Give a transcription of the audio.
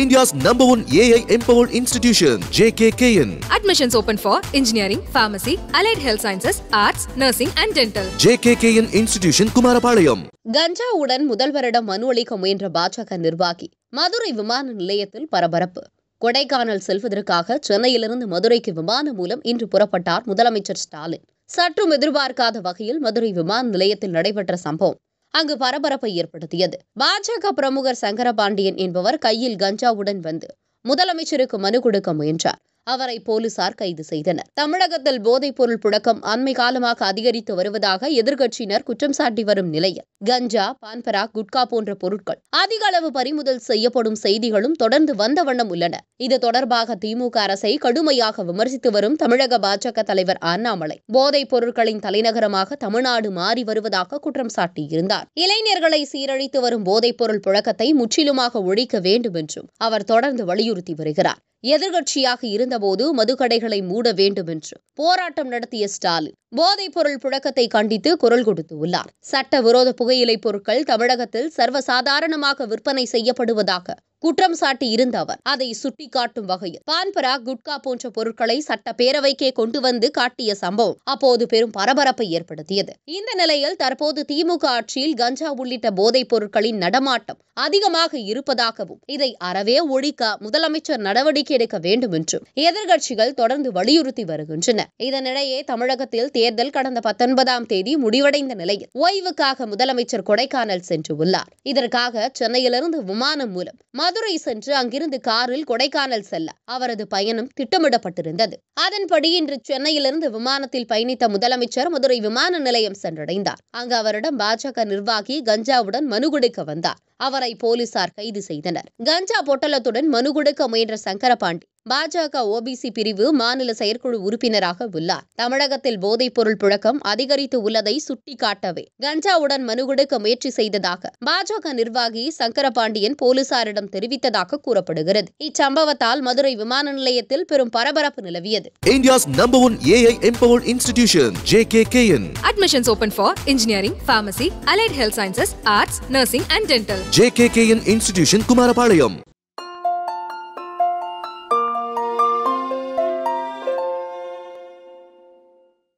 India's number one AI empowered institution, JKKN. Admissions open for engineering, pharmacy, allied health sciences, arts, nursing and dental. JKKN Institution, Kumarapalayam. கஞ்சாவுடன் முதல்வரிடம் மனு அளிக்க முயன்ற பாஜக நிர்வாகி மதுரை விமான நிலையத்தில் பரபரப்பு கொடைக்கானல் செல்வதற்காக சென்னையிலிருந்து மதுரைக்கு விமானம் மூலம் இன்று புறப்பட்டார் முதலமைச்சர் ஸ்டாலின் சற்றும் எதிர்பார்க்காத வகையில் மதுரை விமான நிலையத்தில் நடைபெற்ற சம்பவம் அங்கு பரபரப்பை ஏற்படுத்தியது பாஜக பிரமுகர் சங்கரபாண்டியன் என்பவர் கையில் கஞ்சாவுடன் வந்து முதலமைச்சருக்கு மனு கொடுக்க முயன்றார் அவரை போலீசார் கைது செய்தனர் தமிழகத்தில் போதைப்பொருள் புழக்கம் அண்மை காலமாக அதிகரித்து வருவதாக எதிர்க்கட்சியினர் குற்றம் சாட்டி வரும் நிலையில் கஞ்சா பான்பரா குட்கா போன்ற பொருட்கள் அதிக அளவு பறிமுதல் செய்யப்படும் செய்திகளும் தொடர்ந்து வந்த வண்ணம் உள்ளன இது தொடர்பாக திமுக அரசை கடுமையாக விமர்சித்து வரும் தமிழக பாஜக தலைவர் அண்ணாமலை போதைப் பொருட்களின் தலைநகரமாக தமிழ்நாடு மாறி வருவதாக குற்றம் சாட்டியிருந்தார் இளைஞர்களை சீரழித்து வரும் போதைப் பொருள் புழக்கத்தை முற்றிலுமாக ஒழிக்க வேண்டும் என்றும் அவர் தொடர்ந்து வலியுறுத்தி வருகிறார் எதிர்கட்சியாக இருந்தபோது மதுக்கடைகளை மூட வேண்டும் என்று போராட்டம் நடத்திய ஸ்டாலின் போதைப் பொருள் புழக்கத்தை கண்டித்து குரல் கொடுத்துள்ளார் சட்டவிரோத புகையிலைப் பொருட்கள் தமிழகத்தில் சர்வசாதாரணமாக விற்பனை செய்யப்படுவதாக குற்றம் சாட்டியிருந்த அவர் அதை சுட்டிக்காட்டும் வகையில் பான்பரா குட்கா போன்ற பொருட்களை சட்டப்பேரவைக்கே கொண்டு வந்து காட்டிய சம்பவம் அப்போது பெரும் பரபரப்பை ஏற்படுத்தியது இந்த நிலையில் தற்போது திமுக ஆட்சியில் கஞ்சா உள்ளிட்ட போதைப் பொருட்களின் நடமாட்டம் அதிகமாக இருப்பதாகவும் இதை அறவே ஒழிக்க முதலமைச்சர் நடவடிக்கை எடுக்க வேண்டும் என்றும் எதிர்கட்சிகள் தொடர்ந்து வலியுறுத்தி வருகின்றன இதனிடையே தமிழகத்தில் தேர்தல் கடந்த பத்தொன்பதாம் தேதி முடிவடைந்த நிலையில் ஓய்வுக்காக முதலமைச்சர் கொடைக்கானல் சென்றுள்ளார் இதற்காக சென்னையிலிருந்து விமானம் மூலம் மதுரை சென்று அங்கிருந்து காரில் கொடைக்கானல் செல்ல அவரது பயணம் திட்டமிடப்பட்டிருந்தது அதன்படி இன்று சென்னையிலிருந்து விமானத்தில் பயணித்த முதலமைச்சர் மதுரை விமான நிலையம் சென்றடைந்தார் அங்கு அவரிடம் பாஜக நிர்வாகி கஞ்சாவுடன் மனு கொடுக்க வந்தார் அவரை போலீசார் கைது செய்தனர் கஞ்சா பொட்டலத்துடன் மனு கொடுக்க முயன்ற சங்கரபாண்டி பாஜக ஓபிசி பிரிவு மாநில செயற்குழு உறுப்பினராக உள்ளார் தமிழகத்தில் போதைப் பொருள் புழக்கம் அதிகரித்து உள்ளதை சுட்டிக்காட்டவே கஞ்சாவுடன் மனு கொடுக்க முயற்சி செய்ததாக பாஜக நிர்வாகி சங்கரபாண்டியன் போலீசாரிடம் தெரிவித்ததாக கூறப்படுகிறது இச்சம்பவத்தால் மதுரை விமான நிலையத்தில் பெரும் பரபரப்பு நிலவியது India's number one AI institution admissions open for engineering allied health sciences arts nursing and dental J K K N institution കുമാരപാളയം